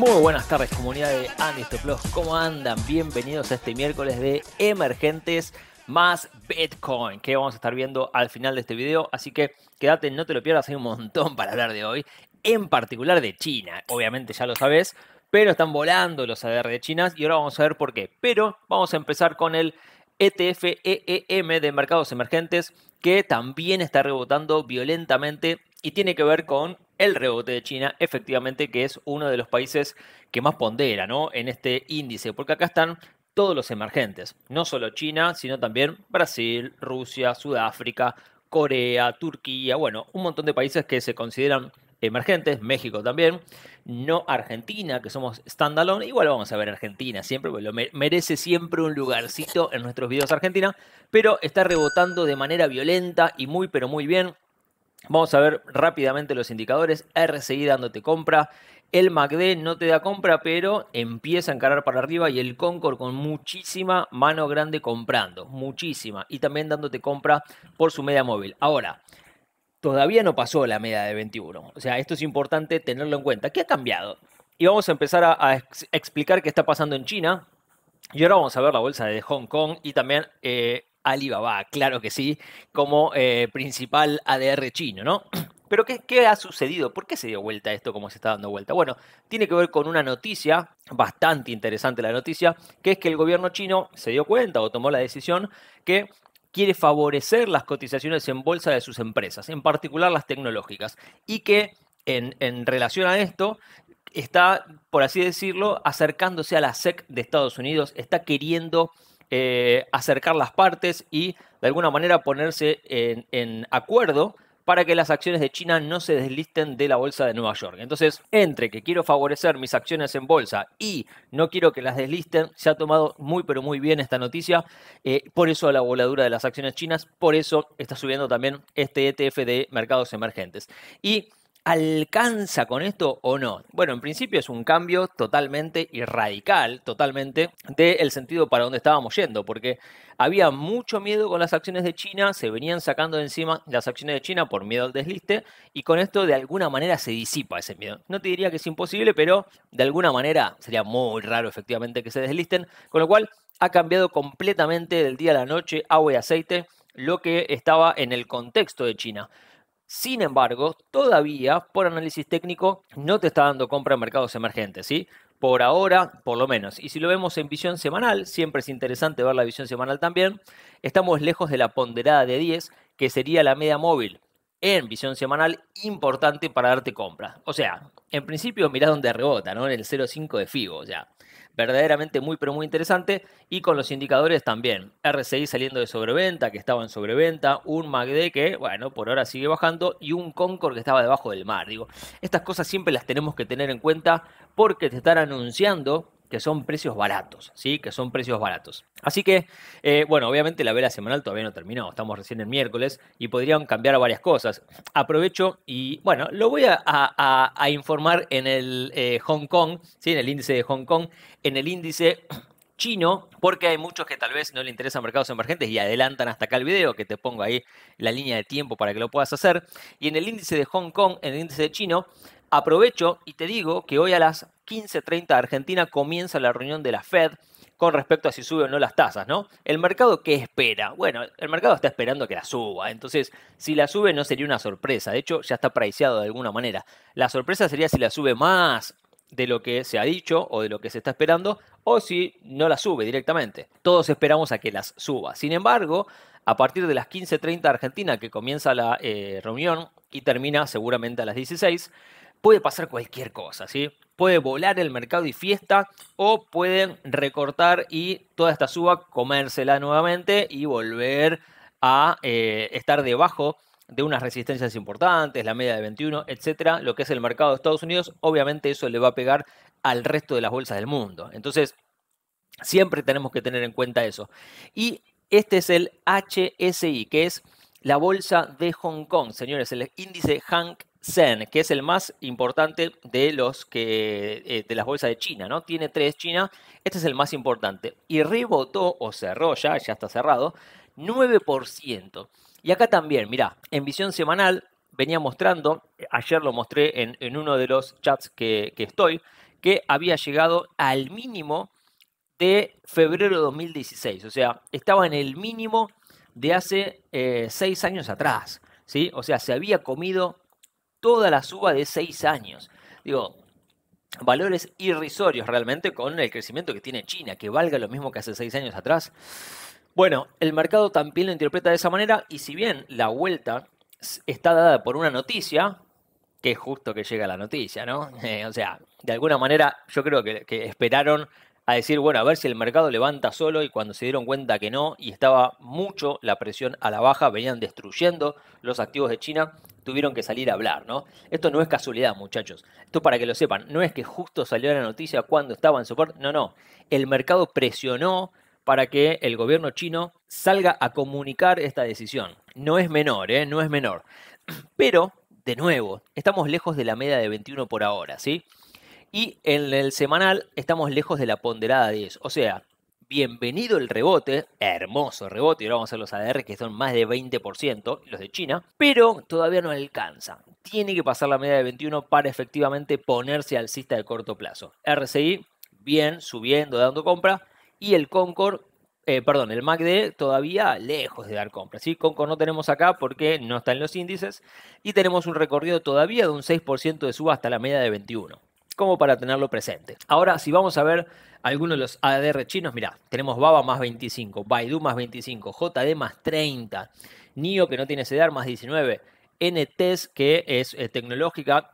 Muy buenas tardes comunidad de Andy Plus, ¿cómo andan? Bienvenidos a este miércoles de Emergentes más Bitcoin, que vamos a estar viendo al final de este video, así que quédate, no te lo pierdas, hay un montón para hablar de hoy, en particular de China, obviamente ya lo sabes, pero están volando los ADR de China y ahora vamos a ver por qué, pero vamos a empezar con el ETF EEM de mercados emergentes, que también está rebotando violentamente y tiene que ver con el rebote de China, efectivamente, que es uno de los países que más pondera ¿no? en este índice, porque acá están todos los emergentes, no solo China, sino también Brasil, Rusia, Sudáfrica, Corea, Turquía, bueno, un montón de países que se consideran emergentes, México también, no Argentina, que somos standalone, igual vamos a ver Argentina siempre, porque lo merece siempre un lugarcito en nuestros videos Argentina, pero está rebotando de manera violenta y muy pero muy bien, Vamos a ver rápidamente los indicadores. RSI dándote compra. El MACD no te da compra, pero empieza a encarar para arriba y el Concord con muchísima mano grande comprando, muchísima, y también dándote compra por su media móvil. Ahora, todavía no pasó la media de 21, o sea, esto es importante tenerlo en cuenta. ¿Qué ha cambiado? Y vamos a empezar a, explicar qué está pasando en China. Y ahora vamos a ver la bolsa de Hong Kong y también eh, Alibaba, claro que sí, como eh, principal ADR chino, ¿no? Pero ¿qué, ha sucedido? ¿Por qué se dio vuelta esto como se está dando vuelta? Bueno, tiene que ver con una noticia, bastante interesante la noticia, que es que el gobierno chino se dio cuenta o tomó la decisión que quiere favorecer las cotizaciones en bolsa de sus empresas, en particular las tecnológicas, y que en, en relación a esto está, por así decirlo, acercándose a la SEC de Estados Unidos, está queriendo eh, acercar las partes y de alguna manera ponerse en, acuerdo para que las acciones de China no se deslisten de la bolsa de Nueva York. Entonces, entre que quiero favorecer mis acciones en bolsa y no quiero que las deslisten, se ha tomado muy pero muy bien esta noticia. Eh, por eso la voladura de las acciones chinas, por eso está subiendo también este ETF de mercados emergentes. Y ¿Alcanza con esto o no? Bueno, en principio es un cambio totalmente y radical, totalmente, del sentido para donde estábamos yendo, porque había mucho miedo con las acciones de China, se venían sacando de encima las acciones de China por miedo al desliste, y con esto de alguna manera se disipa ese miedo. No te diría que es imposible, pero de alguna manera sería muy raro efectivamente que se deslisten, con lo cual ha cambiado completamente del día a la noche agua y aceite lo que estaba en el contexto de China. Sin embargo, todavía por análisis técnico no te está dando compra en mercados emergentes, ¿sí? Por ahora, por lo menos. Y si lo vemos en visión semanal, siempre es interesante ver la visión semanal también, estamos lejos de la ponderada de 10, que sería la media móvil en visión semanal importante para darte compra. O sea, en principio mirá dónde rebota, ¿no? En el 0,5 de FIBO, o verdaderamente muy pero muy interesante y con los indicadores también. RSI saliendo de sobreventa, que estaba en sobreventa, un MACD que, bueno, por ahora sigue bajando y un Concord que estaba debajo del mar. Digo, estas cosas siempre las tenemos que tener en cuenta porque te están anunciando que son precios baratos, ¿sí? Que son precios baratos. Así que, eh, bueno, obviamente la vela semanal todavía no terminó, estamos recién en miércoles y podrían cambiar varias cosas. Aprovecho y, bueno, lo voy a, informar en el eh, Hong Kong, ¿sí? En el índice de Hong Kong, en el índice chino, porque hay muchos que tal vez no le interesan mercados emergentes y adelantan hasta acá el video, que te pongo ahí la línea de tiempo para que lo puedas hacer. Y en el índice de Hong Kong, en el índice de chino, Aprovecho y te digo que hoy a las 15.30 de Argentina comienza la reunión de la Fed con respecto a si sube o no las tasas, ¿no? ¿El mercado qué espera? Bueno, el mercado está esperando que la suba, entonces si la sube no sería una sorpresa, de hecho ya está priceado de alguna manera. La sorpresa sería si la sube más de lo que se ha dicho o de lo que se está esperando o si no la sube directamente. Todos esperamos a que las suba. Sin embargo, a partir de las 15.30 Argentina, que comienza la eh, reunión y termina seguramente a las 16, puede pasar cualquier cosa, ¿sí? Puede volar el mercado y fiesta o pueden recortar y toda esta suba comérsela nuevamente y volver a eh, estar debajo de unas resistencias importantes, la media de 21, etcétera, lo que es el mercado de Estados Unidos, obviamente eso le va a pegar al resto de las bolsas del mundo. Entonces, siempre tenemos que tener en cuenta eso. Y este es el HSI, que es la bolsa de Hong Kong, señores, el índice Hang Zen, que es el más importante de los que eh, de las bolsas de China, ¿no? Tiene tres China, este es el más importante. Y rebotó o cerró ya, ya está cerrado, 9%. Y acá también, mirá, en visión semanal venía mostrando, ayer lo mostré en, uno de los chats que, estoy, que había llegado al mínimo de febrero de 2016. O sea, estaba en el mínimo de hace 6 eh, seis años atrás. ¿sí? O sea, se había comido toda la suba de seis años. Digo, valores irrisorios realmente con el crecimiento que tiene China, que valga lo mismo que hace seis años atrás. Bueno, el mercado también lo interpreta de esa manera y si bien la vuelta está dada por una noticia, que es justo que llega la noticia, ¿no? Eh, o sea, de alguna manera yo creo que esperaron a decir, bueno, a ver si el mercado levanta solo y cuando se dieron cuenta que no y estaba mucho la presión a la baja, venían destruyendo los activos de China, tuvieron que salir a hablar, ¿no? Esto no es casualidad, muchachos. Esto para que lo sepan, no es que justo salió la noticia cuando estaba en soporte, no, no. El mercado presionó para que el gobierno chino salga a comunicar esta decisión. No es menor, ¿eh? No es menor. Pero, de nuevo, estamos lejos de la media de 21 por ahora, ¿sí? Y en el semanal estamos lejos de la ponderada 10. O sea, bienvenido el rebote, hermoso rebote, y ahora vamos a ver los ADR que son más de 20%, los de China, pero todavía no alcanza. Tiene que pasar la media de 21 para efectivamente ponerse alcista de corto plazo. RCI, bien, subiendo, dando compra, y el Concord eh, perdón, el MACD todavía lejos de dar compra. ¿sí? Concord no tenemos acá porque no está en los índices y tenemos un recorrido todavía de un 6% de suba hasta la media de 21 como para tenerlo presente. Ahora, si vamos a ver algunos de los ADR chinos, mirá, tenemos Baba más 25, Baidu más 25, JD más 30, NIO que no tiene CDR más 19, NTES que es eh, tecnológica,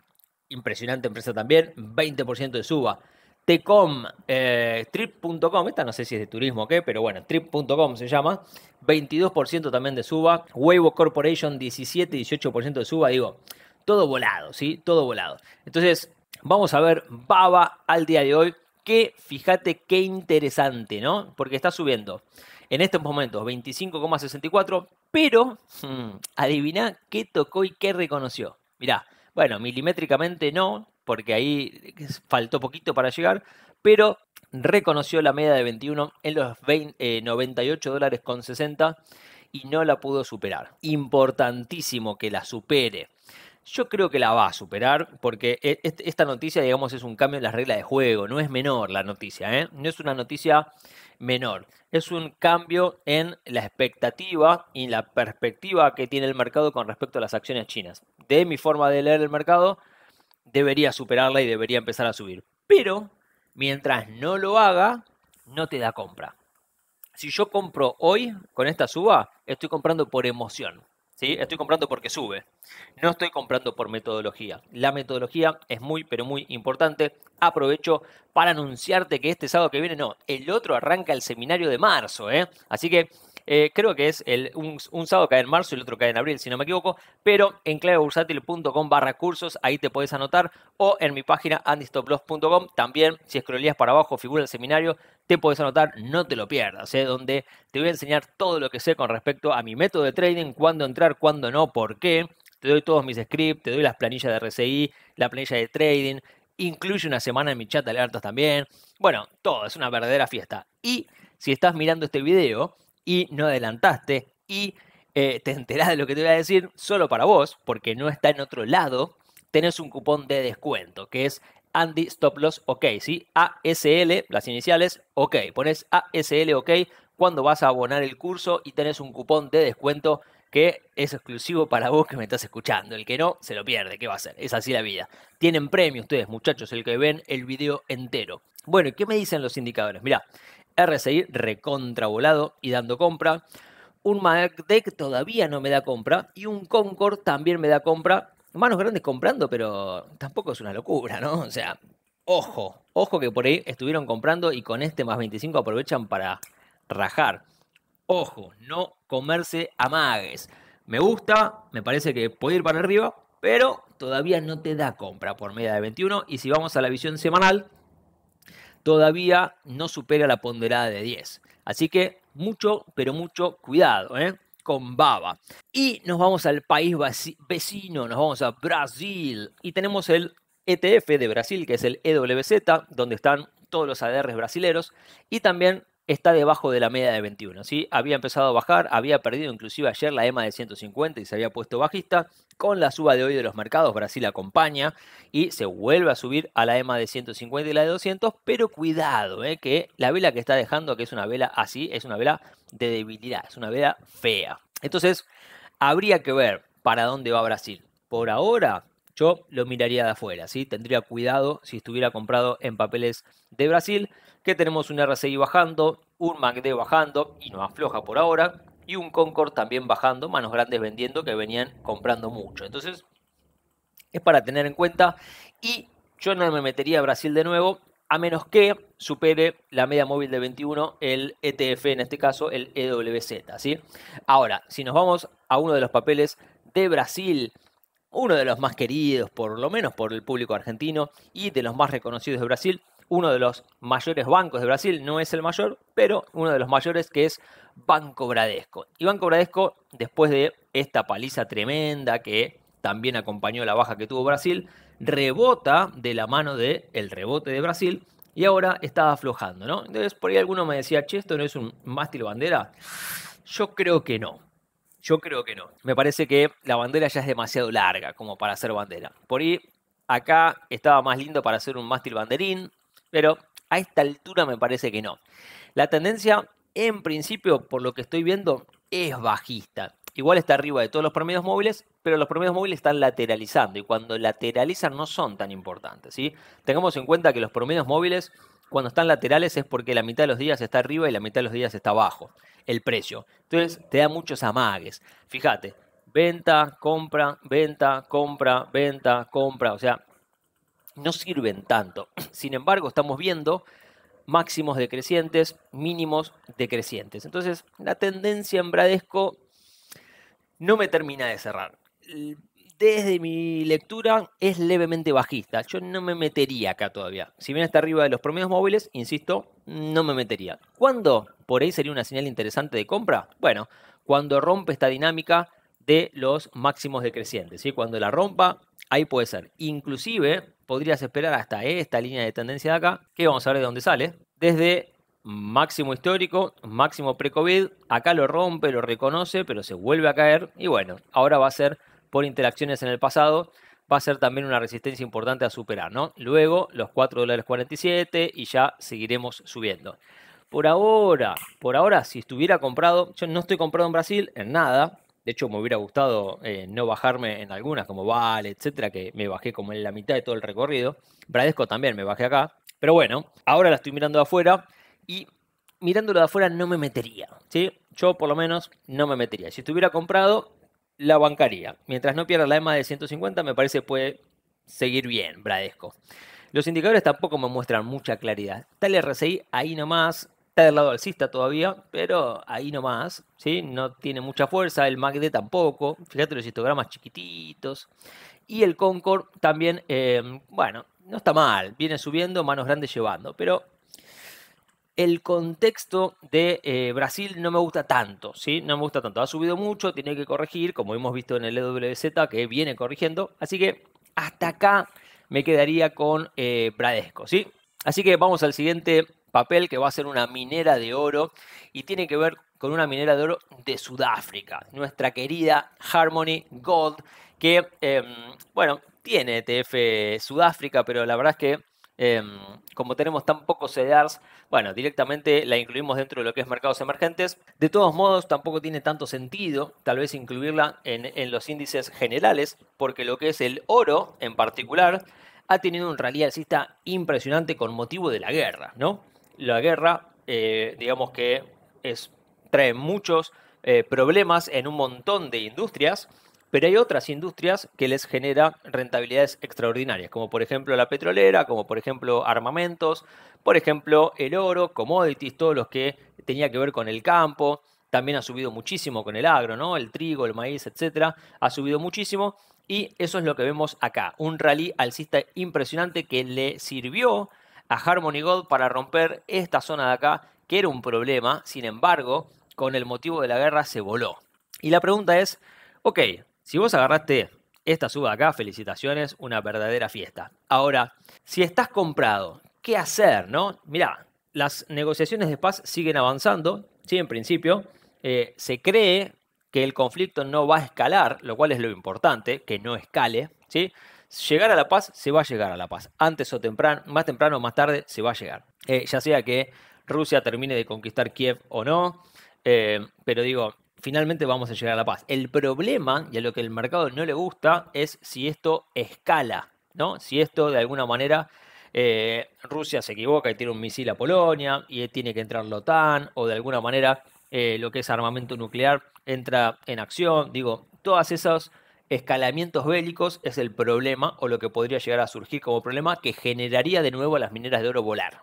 impresionante empresa también, 20% de suba. Tecom, eh, trip.com, esta no sé si es de turismo o qué, pero bueno, trip.com se llama, 22% también de suba, Weibo Corporation 17, 18% de suba, digo, todo volado, ¿sí? Todo volado. Entonces, Vamos a ver Baba al día de hoy, que fíjate qué interesante, ¿no? Porque está subiendo en estos momentos 25,64, pero hmm, adivina qué tocó y qué reconoció. Mirá, bueno, milimétricamente no, porque ahí faltó poquito para llegar, pero reconoció la media de 21 en los 20, 98 eh, dólares con 60 y no la pudo superar. Importantísimo que la supere. Yo creo que la va a superar porque e, esta noticia, digamos, es un cambio en las reglas de juego, no es menor la noticia, ¿eh? no es una noticia menor, es un cambio en la expectativa y la perspectiva que tiene el mercado con respecto a las acciones chinas. De mi forma de leer el mercado, debería superarla y debería empezar a subir. Pero, mientras no lo haga, no te da compra. Si yo compro hoy con esta suba, estoy comprando por emoción Estoy comprando porque sube. No estoy comprando por metodología. La metodología es muy, pero muy importante. Aprovecho para anunciarte que este sábado que viene, no, el otro arranca el seminario de marzo. ¿eh? Así que eh, creo que es un, sábado sábado cae en marzo y el otro cae en abril, si no me equivoco. Pero en clavebursátil.com barra cursos, ahí te puedes anotar. O en mi página andistoploss.com también, si escroleas para abajo, figura el seminario te podés anotar, no te lo pierdas, ¿eh? donde te voy a enseñar todo lo que sé con respecto a mi método de trading, cuándo entrar, cuándo no, por qué. Te doy todos mis scripts, te doy las planillas de RSI, la planilla de trading, incluye una semana en mi chat de alertas también. Bueno, todo, es una verdadera fiesta. Y si estás mirando este video y no adelantaste y eh, te enterás de lo que te voy a decir solo para vos, porque no está en otro lado, tenés un cupón de descuento, que es Andy Stop Loss OK, ¿sí? ASL, las iniciales, OK. Pones ASL OK cuando vas a abonar el curso y tenés un cupón de descuento que es exclusivo para vos que me estás escuchando. El que no, se lo pierde. ¿Qué va a hacer? Es así la vida. Tienen premio ustedes, muchachos, el que ven el video entero. Bueno, ¿qué me dicen los indicadores? Mirá, RSI recontra volado y dando compra. Un Magdec todavía no me da compra. Y un Concord también me da compra manos grandes comprando, pero tampoco es una locura, ¿no? O sea, ojo, ojo que por ahí estuvieron comprando y con este más 25 aprovechan para rajar. Ojo, no comerse amagues. Me gusta, me parece que puede ir para arriba, pero todavía no te da compra por media de 21. Y si vamos a la visión semanal, todavía no supera la ponderada de 10. Así que mucho, pero mucho cuidado. ¿eh? con baba. Y nos vamos al país vecino, nos vamos a Brasil y tenemos el ETF de Brasil, que es el EWZ, donde están todos los ADRs brasileros y también está debajo de la media de 21. ¿sí? Había empezado a bajar, había perdido inclusive ayer la EMA de 150 y se había puesto bajista. Con la suba de hoy de los mercados, Brasil acompaña y se vuelve a subir a la EMA de 150 y la de 200, pero cuidado, ¿eh? que la vela que está dejando, que es una vela así, es una vela de debilidad, es una vela fea. Entonces, habría que ver para dónde va Brasil. Por ahora, yo lo miraría de afuera, ¿sí? Tendría cuidado si estuviera comprado en papeles de Brasil, que tenemos un RCI bajando, un MACD bajando y no afloja por ahora, y un Concord también bajando, manos grandes vendiendo que venían comprando mucho. Entonces, es para tener en cuenta y yo no me metería a Brasil de nuevo a menos que supere la media móvil de 21 el ETF, en este caso el EWZ. ¿sí? Ahora, si nos vamos a uno de los papeles de Brasil, uno de los más queridos, por lo menos por el público argentino, y de los más reconocidos de Brasil, uno de los mayores bancos de Brasil, no es el mayor, pero uno de los mayores que es Banco Bradesco. Y Banco Bradesco, después de esta paliza tremenda que también acompañó la baja que tuvo Brasil, rebota de la mano del el rebote de Brasil y ahora está aflojando, ¿no? Entonces por ahí alguno me decía, che, ¿esto no es un mástil bandera? Yo creo que no. Yo creo que no. Me parece que la bandera ya es demasiado larga como para hacer bandera. Por ahí, acá estaba más lindo para hacer un mástil banderín, pero a esta altura me parece que no. La tendencia, en principio, por lo que estoy viendo, es bajista. Igual está arriba de todos los promedios móviles, pero los promedios móviles están lateralizando y cuando lateralizan no son tan importantes. ¿sí? Tengamos en cuenta que los promedios móviles cuando están laterales es porque la mitad de los días está arriba y la mitad de los días está abajo, el precio. Entonces te da muchos amagues. Fíjate, venta, compra, venta, compra, venta, compra. O sea, no sirven tanto. Sin embargo, estamos viendo máximos decrecientes, mínimos decrecientes. Entonces, la tendencia en Bradesco no me termina de cerrar desde mi lectura, es levemente bajista. Yo no me metería acá todavía. Si bien está arriba de los promedios móviles, insisto, no me metería. ¿Cuándo por ahí sería una señal interesante de compra? Bueno, cuando rompe esta dinámica de los máximos decrecientes. Cuando la rompa, ahí puede ser. Inclusive podrías esperar hasta esta línea de tendencia de acá, que vamos a ver de dónde sale. Desde máximo histórico, máximo pre-COVID, acá lo rompe, lo reconoce, pero se vuelve a caer y bueno, ahora va a ser por interacciones en el pasado, va a ser también una resistencia importante a superar, ¿no? Luego los 4 dólares 47 y ya seguiremos subiendo. Por ahora, por ahora, si estuviera comprado, yo no estoy comprado en Brasil en nada. De hecho, me hubiera gustado eh, no bajarme en algunas como Vale, etcétera, que me bajé como en la mitad de todo el recorrido. Bradesco también me bajé acá. Pero bueno, ahora la estoy mirando de afuera y mirándolo de afuera no me metería. Yo por lo menos no me metería. Si estuviera comprado, la bancaría. Mientras no pierda la EMA de 150, me parece puede seguir bien, Bradesco. Los indicadores tampoco me muestran mucha claridad. Está el RSI ahí nomás, está del lado alcista todavía, pero ahí nomás, ¿sí? No tiene mucha fuerza, el MACD tampoco, fíjate los histogramas chiquititos. Y el Concord también, eh, bueno, no está mal, viene subiendo, manos grandes llevando, pero el contexto de eh, Brasil no me gusta tanto, ¿sí? No me gusta tanto. Ha subido mucho, tiene que corregir, como hemos visto en el EWZ, que viene corrigiendo. Así que hasta acá me quedaría con eh, Bradesco, ¿sí? Así que vamos al siguiente papel, que va a ser una minera de oro, y tiene que ver con una minera de oro de Sudáfrica, nuestra querida Harmony Gold, que, em, bueno, tiene ETF Sudáfrica, pero la verdad es que Em, como tenemos tan pocos CDRs, bueno, directamente la incluimos dentro de lo que es mercados emergentes. De todos modos, tampoco tiene tanto sentido tal vez incluirla en, los índices generales, porque lo que es el oro en particular ha tenido un rally alcista impresionante con motivo de la guerra, ¿no? La guerra, eh, digamos que es, trae muchos eh, problemas en un montón de industrias pero hay otras industrias que les genera rentabilidades extraordinarias, como por ejemplo la petrolera, como por ejemplo armamentos, por ejemplo el oro, commodities, todos los que tenía que ver con el campo. También ha subido muchísimo con el agro, ¿no? El trigo, el maíz, etcétera, ha subido muchísimo. Y eso es lo que vemos acá, un rally alcista impresionante que le sirvió a Harmony Gold para romper esta zona de acá, que era un problema, sin embargo, con el motivo de la guerra se voló. Y la pregunta es, ok, si vos agarraste esta suba acá, felicitaciones, una verdadera fiesta. Ahora, si estás comprado, ¿qué hacer, no? Mirá, las negociaciones de paz siguen avanzando, en principio. Eh, se cree que el conflicto no va a escalar, lo cual es lo importante, que no escale, ¿sí? Llegar a la paz, se va a llegar a la paz. Antes o temprano, más temprano o más tarde, se va a llegar. Eh, ya sea que Rusia termine de conquistar Kiev o no, eh, pero digo, finalmente vamos a llegar a la paz. El problema, y a lo que el mercado no le gusta, es si esto escala, ¿no? Si esto de alguna manera eh, Rusia se equivoca y tiene un misil a Polonia y tiene que entrar la OTAN, o de alguna manera eh, lo que es armamento nuclear entra en acción. Digo, todos esos escalamientos bélicos es el problema o lo que podría llegar a surgir como problema que generaría de nuevo a las mineras de oro volar.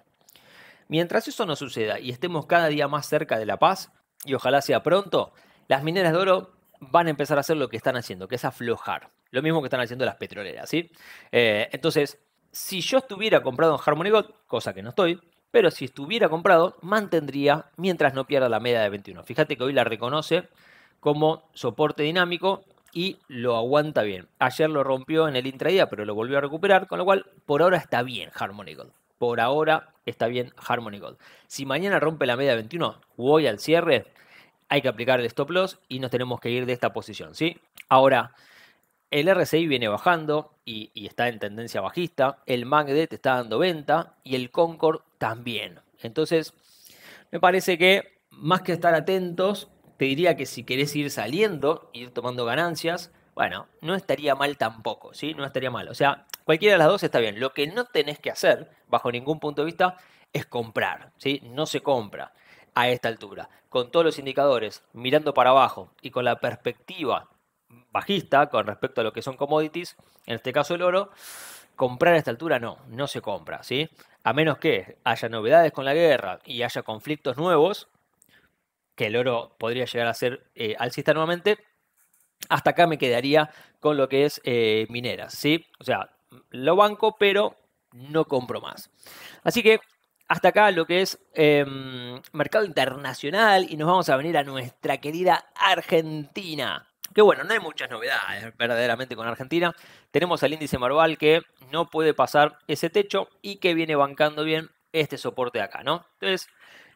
Mientras eso no suceda y estemos cada día más cerca de la paz, y ojalá sea pronto, las mineras de oro van a empezar a hacer lo que están haciendo, que es aflojar. Lo mismo que están haciendo las petroleras, ¿sí? Eh, entonces, si yo estuviera comprado en Harmony Gold, cosa que no estoy, pero si estuviera comprado, mantendría mientras no pierda la media de 21. Fíjate que hoy la reconoce como soporte dinámico y lo aguanta bien. Ayer lo rompió en el intradía, pero lo volvió a recuperar, con lo cual por ahora está bien Harmony Gold. Por ahora está bien Harmony Gold. Si mañana rompe la media de 21, voy al cierre, hay que aplicar el stop loss y nos tenemos que ir de esta posición, ¿sí? Ahora, el RSI viene bajando y, está en tendencia bajista, el MACD te está dando venta y el Concord también. Entonces, me parece que más que estar atentos, te diría que si querés ir saliendo, ir tomando ganancias, bueno, no estaría mal tampoco, ¿sí? No estaría mal. O sea, cualquiera de las dos está bien. Lo que no tenés que hacer, bajo ningún punto de vista, es comprar, ¿sí? No se compra a esta altura. Con todos los indicadores mirando para abajo y con la perspectiva bajista con respecto a lo que son commodities, en este caso el oro, comprar a esta altura no, no se compra, ¿sí? A menos que haya novedades con la guerra y haya conflictos nuevos, que el oro podría llegar a ser eh, alcista nuevamente, hasta acá me quedaría con lo que es eh, mineras, ¿sí? O sea, lo banco, pero no compro más. Así que hasta acá lo que es em, mercado internacional y nos vamos a venir a nuestra querida Argentina. Que bueno, no hay muchas novedades verdaderamente con Argentina. Tenemos al índice Marval que no puede pasar ese techo y que viene bancando bien este soporte acá, ¿no? Entonces,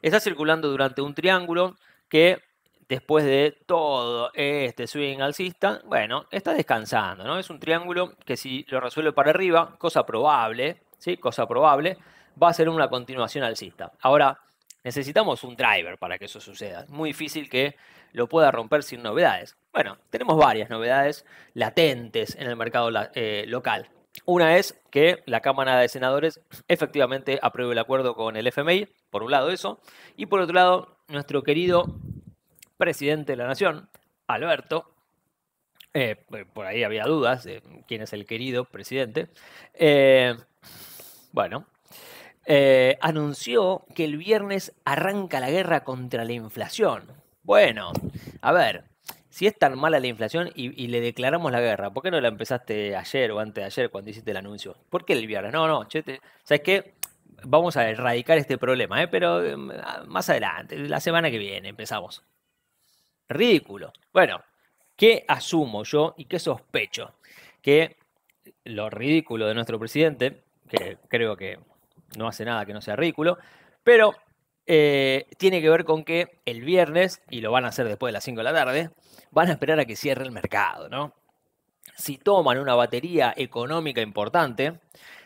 está circulando durante un triángulo que después de todo este swing alcista, bueno, está descansando, ¿no? Es un triángulo que si lo resuelve para arriba, cosa probable, ¿sí? Cosa probable va a ser una continuación alcista. Ahora, necesitamos un driver para que eso suceda. Es muy difícil que lo pueda romper sin novedades. Bueno, tenemos varias novedades latentes en el mercado eh, local. Una es que la Cámara de Senadores efectivamente apruebe el acuerdo con el FMI, por un lado eso, y por otro lado, nuestro querido presidente de la Nación, Alberto, eh, eh, por ahí había dudas de quién es el querido presidente, bueno, eh, anunció que el viernes arranca la guerra contra la inflación. Bueno, a ver, si es tan mala la inflación y, le declaramos la guerra, ¿por qué no la empezaste ayer o antes de ayer cuando hiciste el anuncio? ¿Por qué el viernes? No, no, chete, ¿sabes qué? Vamos a erradicar este problema, ¿eh? pero em, más adelante, la semana que viene empezamos. Ridículo. Bueno, ¿qué asumo yo y qué sospecho? Que lo ridículo de nuestro presidente, que creo que no hace nada que no sea ridículo, pero eh, tiene que ver con que el viernes, y lo van a hacer después de las 5 de la tarde, van a esperar a que cierre el mercado, ¿no? Si toman una batería económica importante,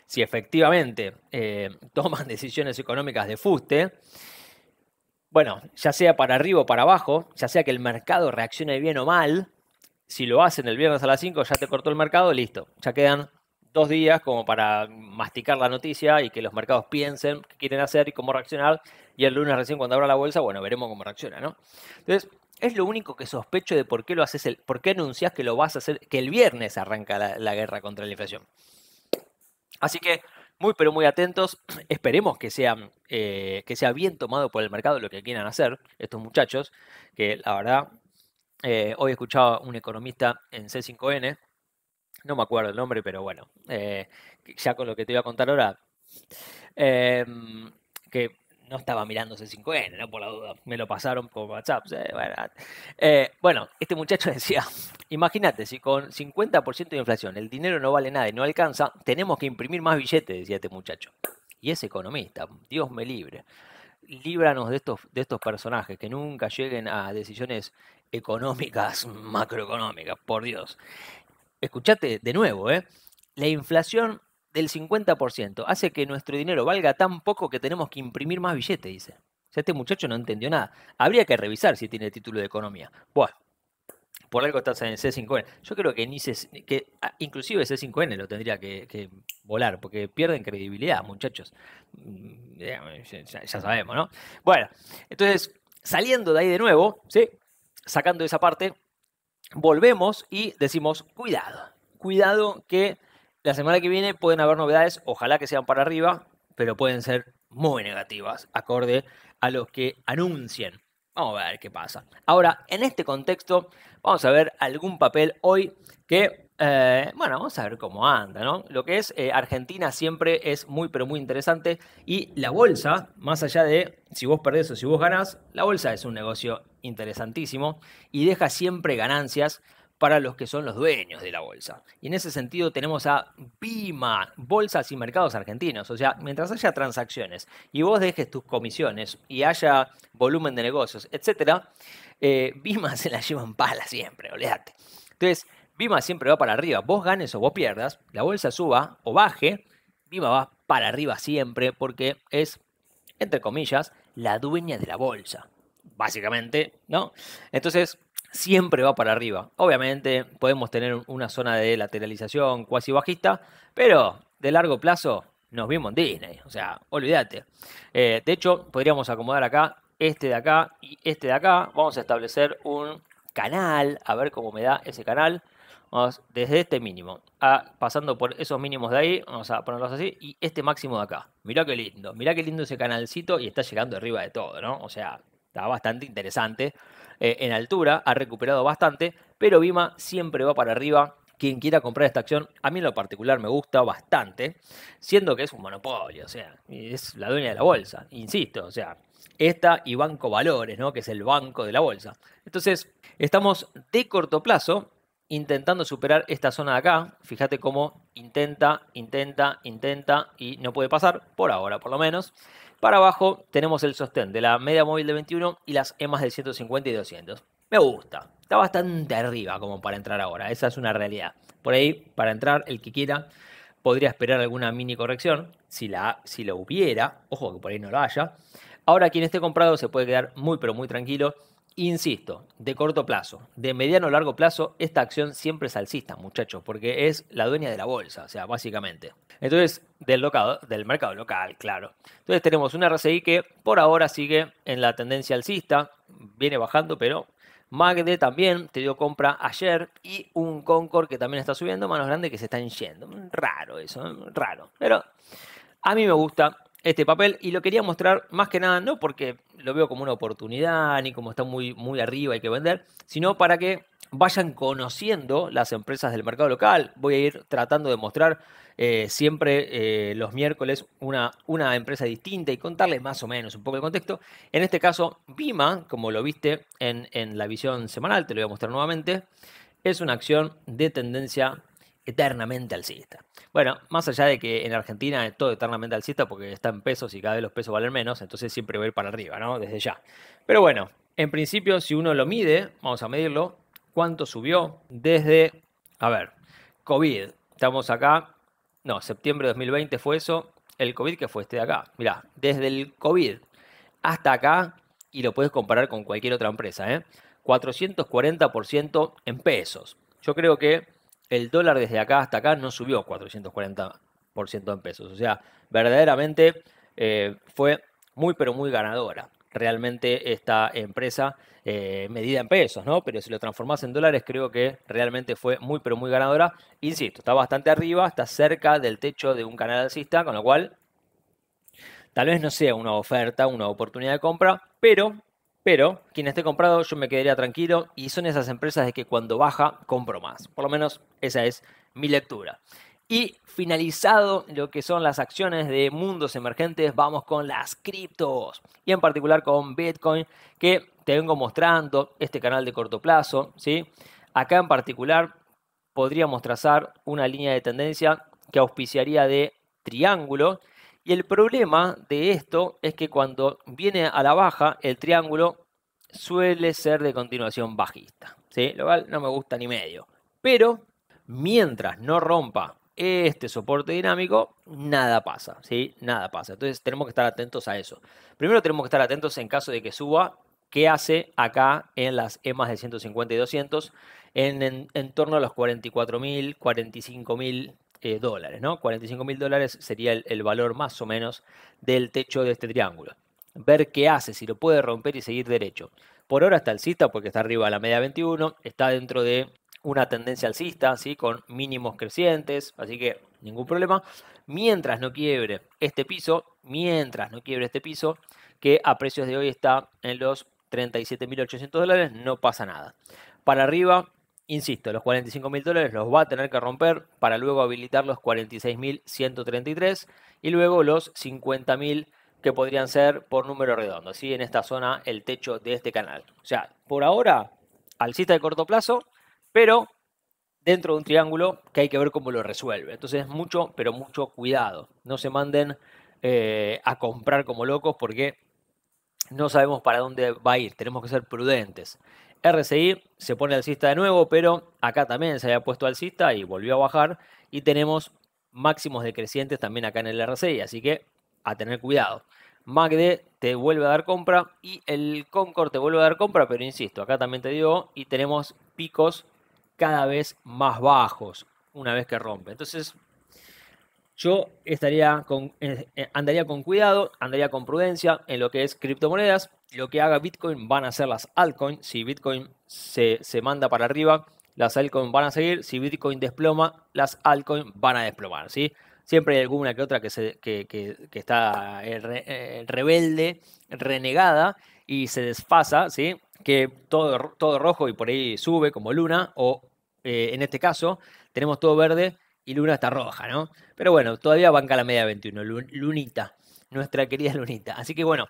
si efectivamente eh, toman decisiones económicas de fuste, bueno, ya sea para arriba o para abajo, ya sea que el mercado reaccione bien o mal, si lo hacen el viernes a las 5, ya te cortó el mercado, listo, ya quedan dos días como para masticar la noticia y que los mercados piensen qué quieren hacer y cómo reaccionar. Y el lunes recién cuando abra la bolsa, bueno, veremos cómo reacciona, ¿no? Entonces, es lo único que sospecho de por qué lo haces, el, por qué anuncias que lo vas a hacer, que el viernes arranca la, guerra contra la inflación. Así que muy pero muy atentos. Esperemos que sea, eh, que sea bien tomado por el mercado lo que quieran hacer estos muchachos, que la verdad, eh, hoy escuchaba un economista en C5N no me acuerdo el nombre, pero bueno, eh, ya con lo que te iba a contar ahora, eh, que no estaba mirándose 5N, no por la duda, me lo pasaron por WhatsApp. Eh, bueno, este muchacho decía, imagínate, si con 50% de inflación el dinero no vale nada y no alcanza, tenemos que imprimir más billetes, decía este muchacho. Y es economista, Dios me libre. Líbranos de estos, de estos personajes que nunca lleguen a decisiones económicas, macroeconómicas, por Dios escuchate de nuevo, ¿eh? la inflación del 50% hace que nuestro dinero valga tan poco que tenemos que imprimir más billetes, dice. O este muchacho no entendió nada. Habría que revisar si tiene título de economía. Bueno, por algo estás en C5N. Yo creo que, ni C, que ah, inclusive C5N lo tendría que, volar, porque pierden credibilidad, muchachos. Mm, ya, sabemos, ¿no? Bueno, entonces, saliendo de ahí de nuevo, ¿sí? sacando esa parte, volvemos y decimos, cuidado, cuidado que la semana que viene pueden haber novedades, ojalá que sean para arriba, pero pueden ser muy negativas, acorde a los que anuncien. Vamos a ver qué pasa. Ahora, en este contexto, vamos a ver algún papel hoy que, eh, bueno, vamos a ver cómo anda, ¿no? Lo que es eh, Argentina siempre es muy, pero muy interesante. Y la bolsa, más allá de si vos perdés o si vos ganás, la bolsa es un negocio interesantísimo y deja siempre ganancias para los que son los dueños de la bolsa. Y en ese sentido tenemos a BIMA, Bolsas y Mercados Argentinos. O sea, mientras haya transacciones y vos dejes tus comisiones y haya volumen de negocios, etc., eh, BIMA se la llevan pala siempre, oleate. Entonces, BIMA siempre va para arriba. Vos ganes o vos pierdas, la bolsa suba o baje, BIMA va para arriba siempre porque es, entre comillas, la dueña de la bolsa básicamente, ¿no? Entonces, siempre va para arriba. Obviamente, podemos tener una zona de lateralización cuasi bajista, pero de largo plazo nos vimos en Disney. O sea, olvídate. Eh, de hecho, podríamos acomodar acá este de acá y este de acá. Vamos a establecer un canal, a ver cómo me da ese canal. Vamos desde este mínimo, ah, pasando por esos mínimos de ahí, vamos a ponerlos así, y este máximo de acá. Mirá qué lindo, mirá qué lindo ese canalcito y está llegando arriba de todo, ¿no? O sea, está bastante interesante. Eh, en altura ha recuperado bastante, pero Vima siempre va para arriba. Quien quiera comprar esta acción, a mí en lo particular me gusta bastante, siendo que es un monopolio, o sea, es la dueña de la bolsa, insisto, o sea, esta y Banco Valores, ¿no? que es el banco de la bolsa. Entonces, estamos de corto plazo intentando superar esta zona de acá. Fíjate cómo intenta, intenta, intenta y no puede pasar, por ahora por lo menos. Para abajo tenemos el sostén de la media móvil de 21 y las EMAs de 150 y 200. Me gusta. Está bastante arriba como para entrar ahora. Esa es una realidad. Por ahí, para entrar, el que quiera podría esperar alguna mini corrección. Si la, si hubiera, ojo que por ahí no lo haya. Ahora quien esté comprado se puede quedar muy pero muy tranquilo Insisto, de corto plazo, de mediano o largo plazo, esta acción siempre es alcista, muchachos, porque es la dueña de la bolsa, o sea, básicamente. Entonces, del, local, del mercado local, claro. Entonces tenemos una RCI que por ahora sigue en la tendencia alcista, viene bajando, pero Magde también te dio compra ayer y un Concord que también está subiendo, manos grandes que se están yendo. Raro eso, raro. Pero a mí me gusta este papel y lo quería mostrar más que nada, no porque lo veo como una oportunidad ni como está muy, muy arriba hay que vender, sino para que vayan conociendo las empresas del mercado local. Voy a ir tratando de mostrar eh, siempre eh, los miércoles una, una empresa distinta y contarles más o menos un poco el contexto. En este caso, Bima, como lo viste en, en la visión semanal, te lo voy a mostrar nuevamente, es una acción de tendencia eternamente alcista. Bueno, más allá de que en Argentina es todo eternamente alcista porque está en pesos y cada vez los pesos valen menos, entonces siempre va a ir para arriba, ¿no? Desde ya. Pero bueno, en principio, si uno lo mide, vamos a medirlo, ¿cuánto subió desde, a ver, COVID? Estamos acá, no, septiembre de 2020 fue eso, el COVID que fue este de acá. Mirá, desde el COVID hasta acá, y lo puedes comparar con cualquier otra empresa, ¿eh? 440% en pesos. Yo creo que el dólar desde acá hasta acá no subió 440% en pesos. O sea, verdaderamente eh, fue muy, pero muy ganadora realmente esta empresa eh, medida en pesos, ¿no? Pero si lo transformás en dólares, creo que realmente fue muy, pero muy ganadora. Insisto, está bastante arriba, está cerca del techo de un canal alcista, con lo cual tal vez no sea una oferta, una oportunidad de compra, pero pero quien esté comprado, yo me quedaría tranquilo y son esas empresas de que cuando baja, compro más. Por lo menos esa es mi lectura. Y finalizado lo que son las acciones de mundos emergentes, vamos con las criptos y en particular con Bitcoin, que te vengo mostrando este canal de corto plazo. ¿sí? Acá en particular podríamos trazar una línea de tendencia que auspiciaría de triángulo y el problema de esto es que cuando viene a la baja, el triángulo suele ser de continuación bajista. ¿sí? Lo cual no me gusta ni medio. Pero mientras no rompa este soporte dinámico, nada pasa, ¿sí? Nada pasa. Entonces tenemos que estar atentos a eso. Primero tenemos que estar atentos en caso de que suba, ¿qué hace acá en las EMAs de 150 y 200? En, en torno a los 44.000, 45.000 45.000 eh, dólares, ¿no? 45 mil dólares sería el, valor más o menos del techo de este triángulo. Ver qué hace, si lo puede romper y seguir derecho. Por ahora está alcista porque está arriba de la media 21, está dentro de una tendencia alcista, ¿sí? Con mínimos crecientes, así que ningún problema. Mientras no quiebre este piso, mientras no quiebre este piso, que a precios de hoy está en los 37.800 dólares, no pasa nada. Para arriba Insisto, los 45 mil dólares los va a tener que romper para luego habilitar los 46.133 y luego los 50 mil que podrían ser por número redondo, Así en esta zona el techo de este canal. O sea, por ahora, alcista de corto plazo, pero dentro de un triángulo que hay que ver cómo lo resuelve. Entonces, mucho, pero mucho cuidado. No se manden eh, a comprar como locos porque no sabemos para dónde va a ir. Tenemos que ser prudentes. RSI se pone alcista de nuevo, pero acá también se había puesto alcista y volvió a bajar. Y tenemos máximos decrecientes también acá en el RSI, así que a tener cuidado. MACD te vuelve a dar compra y el Concord te vuelve a dar compra, pero insisto, acá también te digo, y tenemos picos cada vez más bajos una vez que rompe. Entonces yo estaría con, eh, eh, andaría con cuidado, andaría con prudencia en lo que es criptomonedas. Lo que haga Bitcoin van a ser las altcoins. Si Bitcoin se, manda para arriba, las altcoins van a seguir. Si Bitcoin desploma, las altcoins van a desplomar. ¿sí? Siempre hay alguna que otra que, se, está eh, rebelde, renegada y se desfasa, ¿sí? que todo, todo rojo y por ahí sube como luna, o en este caso tenemos todo verde y Luna está roja, ¿no? Pero bueno, todavía banca la media 21, Lunita nuestra querida Lunita. Así que bueno,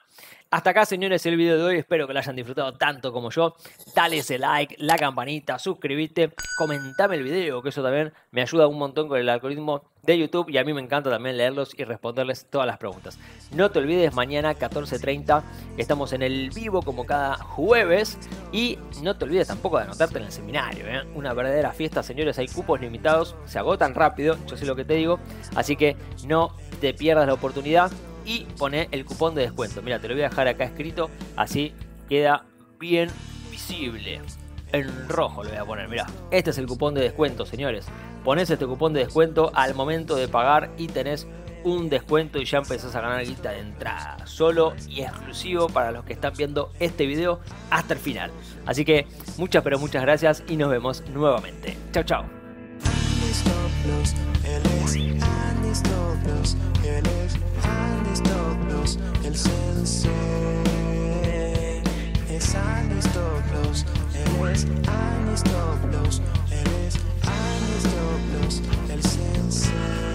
hasta acá señores el video de hoy, espero que lo hayan disfrutado tanto como yo. Dale ese like, la campanita, suscribite, comentame el video, que eso también me ayuda un montón con el algoritmo de YouTube y a mí me encanta también leerlos y responderles todas las preguntas. No te olvides, mañana 14.30 estamos en el vivo como cada jueves y no te olvides tampoco de anotarte en el seminario. ¿eh? Una verdadera fiesta, señores, hay cupos limitados, se agotan rápido, yo sé lo que te digo, así que no te pierdas la oportunidad y pone el cupón de descuento. Mira, te lo voy a dejar acá escrito, así queda bien visible. En rojo lo voy a poner, mira. Este es el cupón de descuento, señores. Pones este cupón de descuento al momento de pagar y tenés un descuento y ya empezás a ganar guita de entrada. Solo y exclusivo para los que están viendo este video hasta el final. Así que muchas pero muchas gracias y nos vemos nuevamente. Chao, chao el sensei es Anistoplos, eres Anistoplos, eres Anistoplos, el sensei.